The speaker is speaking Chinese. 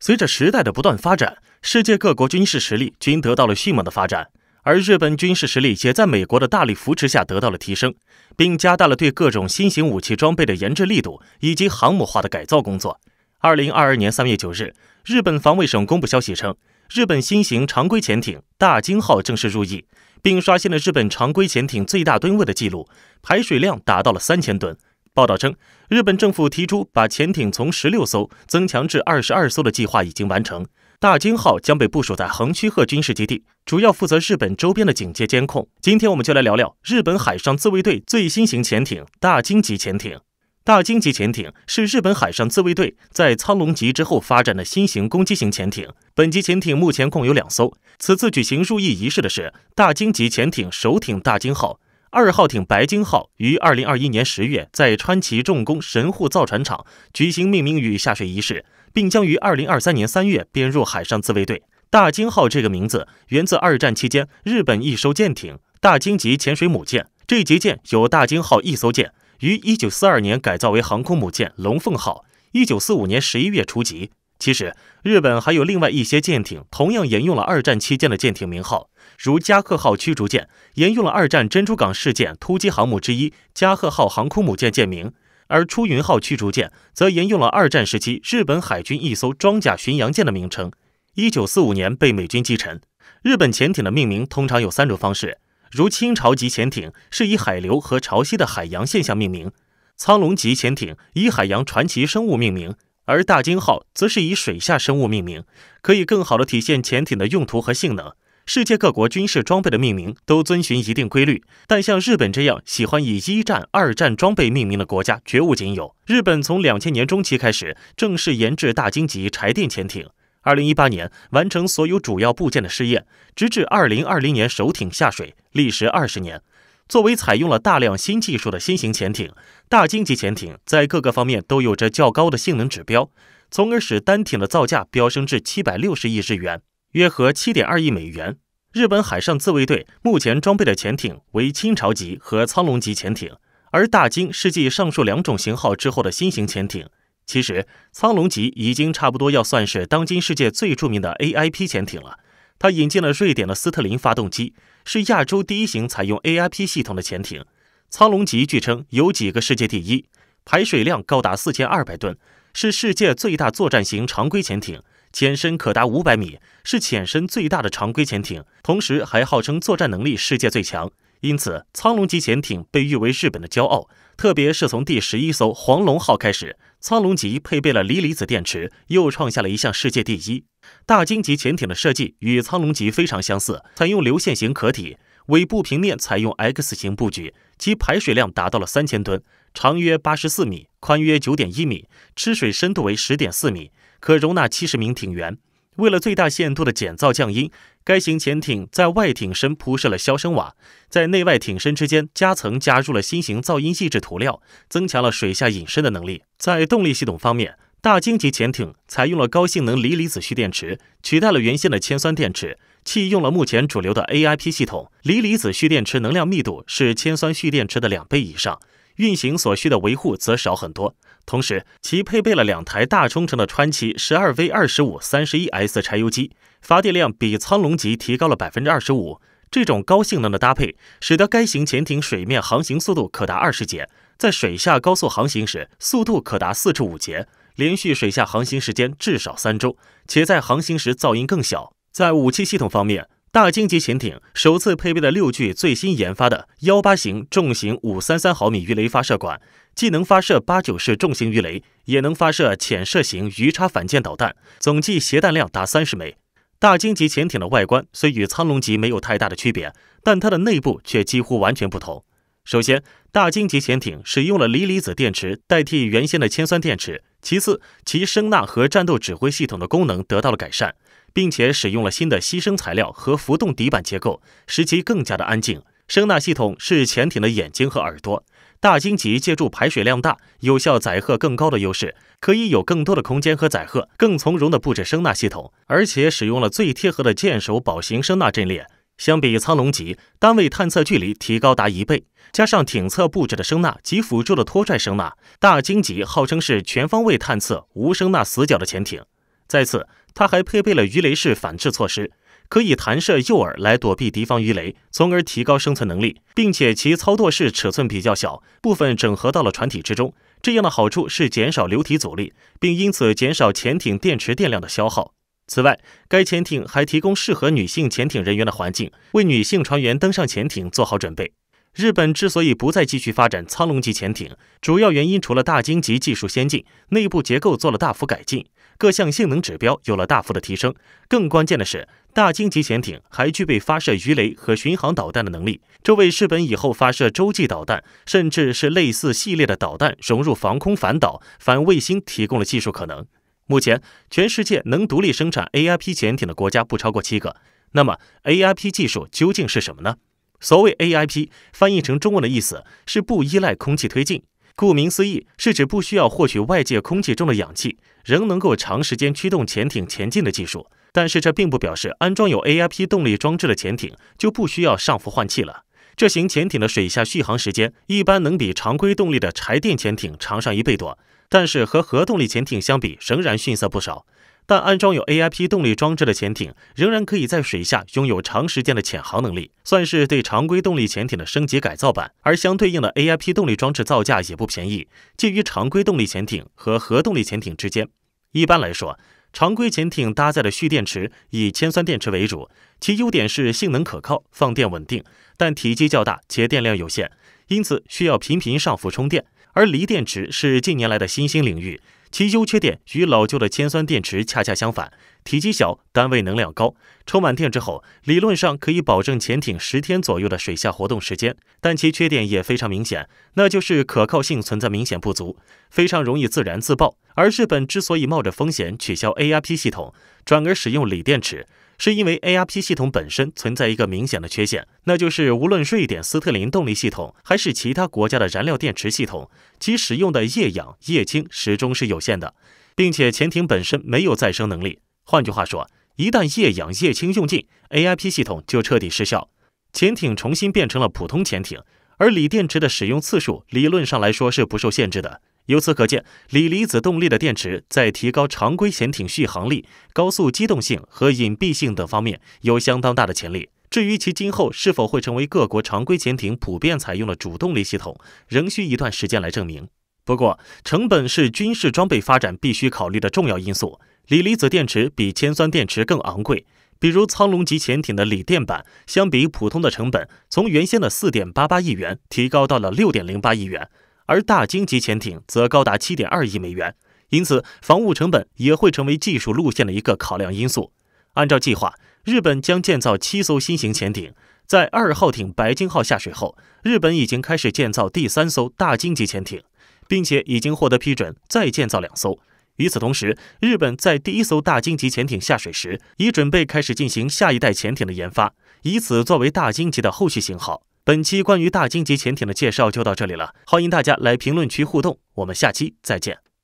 随着时代的不断发展，世界各国军事实力均得到了迅猛的发展，而日本军事实力也在美国的大力扶持下得到了提升，并加大了对各种新型武器装备的研制力度以及航母化的改造工作。二零二二年三月九日，日本防卫省公布消息称。日本新型常规潜艇“大金号”正式入役，并刷新了日本常规潜艇最大吨位的记录，排水量达到了三千吨。报道称，日本政府提出把潜艇从十六艘增强至二十二艘的计划已经完成，“大金号”将被部署在横须贺军事基地，主要负责日本周边的警戒监控。今天，我们就来聊聊日本海上自卫队最新型潜艇“大金级”潜艇。大鲸级潜艇是日本海上自卫队在苍龙级之后发展的新型攻击型潜艇。本级潜艇目前共有两艘。此次举行入役仪式的是大鲸级潜艇首艇大鲸号、二号艇白鲸号。于二零二一年十月，在川崎重工神户造船厂举行命名与下水仪式，并将于二零二三年三月编入海上自卫队。大鲸号这个名字源自二战期间日本一艘舰艇——大鲸级潜水母舰。这级舰有大鲸号一艘舰。于一九四二年改造为航空母舰“龙凤号”，一九四五年十一月出级。其实，日本还有另外一些舰艇同样沿用了二战期间的舰艇名号，如“加贺号”驱逐舰沿用了二战珍珠港事件突击航母之一“加贺号”航空母舰舰名，而出云号驱逐舰则沿用了二战时期日本海军一艘装甲巡洋舰的名称。一九四五年被美军击沉。日本潜艇的命名通常有三种方式。如“清朝级潜艇是以海流和潮汐的海洋现象命名，“苍龙”级潜艇以海洋传奇生物命名，而“大鲸号”则是以水下生物命名，可以更好的体现潜艇的用途和性能。世界各国军事装备的命名都遵循一定规律，但像日本这样喜欢以一战、二战装备命名的国家绝无仅有。日本从两千年中期开始正式研制“大鲸”级柴电潜艇。二零一八年完成所有主要部件的试验，直至二零二零年首艇下水，历时二十年。作为采用了大量新技术的新型潜艇，大鲸级潜艇在各个方面都有着较高的性能指标，从而使单艇的造价飙升至七百六十亿日元，约合七点二亿美元。日本海上自卫队目前装备的潜艇为清朝级和苍龙级潜艇，而大鲸是继上述两种型号之后的新型潜艇。其实，苍龙级已经差不多要算是当今世界最著名的 AIP 潜艇了。它引进了瑞典的斯特林发动机，是亚洲第一型采用 AIP 系统的潜艇。苍龙级据称有几个世界第一：排水量高达四千二百吨，是世界最大作战型常规潜艇；潜深可达五百米，是潜深最大的常规潜艇。同时还号称作战能力世界最强。因此，苍龙级潜艇被誉为日本的骄傲，特别是从第十一艘黄龙号开始。苍龙级配备了锂离子电池，又创下了一项世界第一。大鲸级潜艇的设计与苍龙级非常相似，采用流线型壳体，尾部平面采用 X 型布局，其排水量达到了三千吨，长约八十四米，宽约九点一米，吃水深度为十点四米，可容纳七十名艇员。为了最大限度的减噪降音，该型潜艇在外艇身铺设了消声瓦，在内外艇身之间夹层加入了新型噪音抑制涂料，增强了水下隐身的能力。在动力系统方面，大鲸级潜艇采用了高性能锂离子蓄电池，取代了原先的铅酸电池，弃用了目前主流的 AIP 系统。锂离子蓄电池能量密度是铅酸蓄电池的两倍以上，运行所需的维护则少很多。同时，其配备了两台大冲程的川崎十二 V 二十五三十一 S 柴油机，发电量比苍龙级提高了百分之二十五。这种高性能的搭配，使得该型潜艇水面航行速度可达二十节，在水下高速航行时，速度可达四至五节，连续水下航行时间至少三周，且在航行时噪音更小。在武器系统方面，大鲸级潜艇首次配备了六具最新研发的幺八型重型五三三毫米鱼雷发射管，既能发射八九式重型鱼雷，也能发射潜射型鱼叉反舰导弹，总计携弹量达三十枚。大鲸级潜艇的外观虽与苍龙级没有太大的区别，但它的内部却几乎完全不同。首先，大鲸级潜艇使用了锂离子电池代替原先的铅酸电池；其次，其声纳和战斗指挥系统的功能得到了改善。并且使用了新的牺牲材料和浮动底板结构，使其更加的安静。声纳系统是潜艇的眼睛和耳朵。大鲸级借助排水量大、有效载荷更高的优势，可以有更多的空间和载荷，更从容的布置声纳系统，而且使用了最贴合的舰首保型声纳阵列。相比苍龙级，单位探测距离提高达一倍，加上艇侧布置的声纳及辅助的拖拽声纳，大鲸级号称是全方位探测无声纳死角的潜艇。再次。它还配备了鱼雷式反制措施，可以弹射诱饵来躲避敌方鱼雷，从而提高生存能力。并且其操作室尺寸比较小，部分整合到了船体之中。这样的好处是减少流体阻力，并因此减少潜艇电池电量的消耗。此外，该潜艇还提供适合女性潜艇人员的环境，为女性船员登上潜艇做好准备。日本之所以不再继续发展苍龙级潜艇，主要原因除了大鲸级技术先进，内部结构做了大幅改进。各项性能指标有了大幅的提升，更关键的是，大鲸级潜艇还具备发射鱼雷和巡航导弹的能力，这为日本以后发射洲际导弹，甚至是类似系列的导弹融入防空反导、反卫星提供了技术可能。目前，全世界能独立生产 AIP 潜艇的国家不超过七个。那么，AIP 技术究竟是什么呢？所谓 AIP，翻译成中文的意思是不依赖空气推进。顾名思义，是指不需要获取外界空气中的氧气，仍能够长时间驱动潜艇前进的技术。但是这并不表示安装有 AIP 动力装置的潜艇就不需要上浮换气了。这型潜艇的水下续航时间一般能比常规动力的柴电潜艇长上一倍多，但是和核动力潜艇相比，仍然逊色不少。但安装有 AIP 动力装置的潜艇仍然可以在水下拥有长时间的潜航能力，算是对常规动力潜艇的升级改造版。而相对应的 AIP 动力装置造价也不便宜，介于常规动力潜艇和核动力潜艇之间。一般来说，常规潜艇搭载的蓄电池以铅酸电池为主，其优点是性能可靠、放电稳定，但体积较大且电量有限，因此需要频频上浮充电。而锂电池是近年来的新兴领域。其优缺点与老旧的铅酸电池恰恰相反，体积小，单位能量高。充满电之后，理论上可以保证潜艇十天左右的水下活动时间。但其缺点也非常明显，那就是可靠性存在明显不足，非常容易自燃自爆。而日本之所以冒着风险取消 AIP 系统，转而使用锂电池。是因为 AIP 系统本身存在一个明显的缺陷，那就是无论瑞典斯特林动力系统还是其他国家的燃料电池系统，其使用的液氧、液氢始终是有限的，并且潜艇本身没有再生能力。换句话说，一旦液氧、液氢用尽，AIP 系统就彻底失效，潜艇重新变成了普通潜艇，而锂电池的使用次数理论上来说是不受限制的。由此可见，锂离子动力的电池在提高常规潜艇续航力、高速机动性和隐蔽性等方面有相当大的潜力。至于其今后是否会成为各国常规潜艇普遍采用的主动力系统，仍需一段时间来证明。不过，成本是军事装备发展必须考虑的重要因素。锂离子电池比铅酸电池更昂贵，比如苍龙级潜艇的锂电板相比普通的成本，从原先的四点八八亿元提高到了六点零八亿元。而大鲸级潜艇则高达七点二亿美元，因此防务成本也会成为技术路线的一个考量因素。按照计划，日本将建造七艘新型潜艇。在二号艇“白鲸号”下水后，日本已经开始建造第三艘大鲸级潜艇，并且已经获得批准再建造两艘。与此同时，日本在第一艘大鲸级潜艇下水时，已准备开始进行下一代潜艇的研发，以此作为大鲸级的后续型号。本期关于大鲸级潜艇的介绍就到这里了，欢迎大家来评论区互动，我们下期再见。